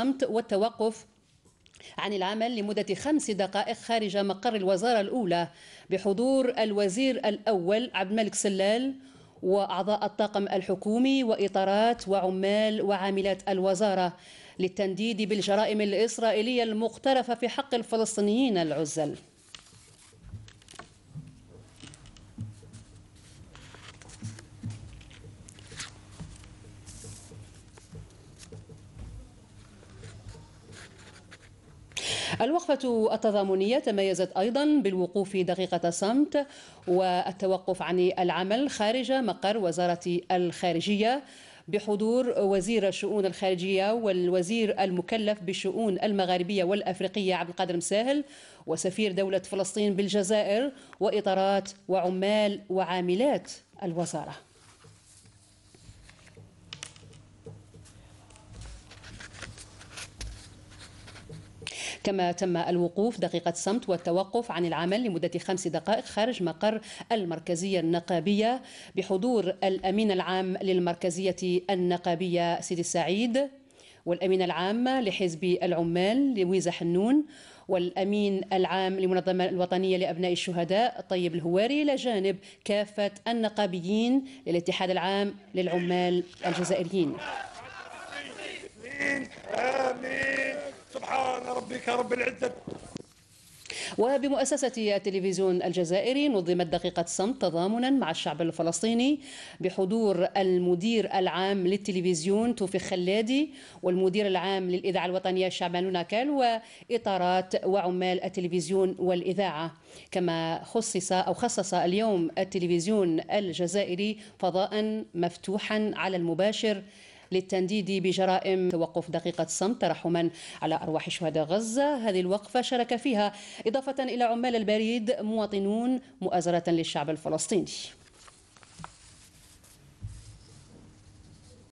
الصمت والتوقف عن العمل لمدة خمس دقائق خارج مقر الوزارة الأولى بحضور الوزير الأول عبد الملك سلال وأعضاء الطاقم الحكومي وإطارات وعمال وعاملات الوزارة للتنديد بالجرائم الإسرائيلية المقترفة في حق الفلسطينيين العزل الوقفة التضامنية تميزت أيضا بالوقوف دقيقة صمت والتوقف عن العمل خارج مقر وزارة الخارجية بحضور وزير الشؤون الخارجية والوزير المكلف بالشؤون المغاربية والأفريقية عبد القادر مساهل وسفير دولة فلسطين بالجزائر وإطارات وعمال وعاملات الوزارة كما تم الوقوف دقيقة صمت والتوقف عن العمل لمدة خمس دقائق خارج مقر المركزية النقابية بحضور الأمين العام للمركزية النقابية سيدي السعيد والأمين العام لحزب العمال لويزة حنون والأمين العام للمنظمة الوطنية لأبناء الشهداء طيب الهواري إلى جانب كافة النقابيين للاتحاد العام للعمال الجزائريين آمين ربك رب العزة وبمؤسسة التلفزيون الجزائري نظمت دقيقة صمت تضامنا مع الشعب الفلسطيني بحضور المدير العام للتلفزيون توفيق خلادي والمدير العام للإذاعة الوطنية شعبان ناكال وإطارات وعمال التلفزيون والإذاعة كما خصص أو خصص اليوم التلفزيون الجزائري فضاء مفتوحا على المباشر للتنديد بجرائم توقف دقيقة صمت ترحما على أرواح شهداء غزة هذه الوقفة شارك فيها إضافة إلى عمال البريد مواطنون مؤازرة للشعب الفلسطيني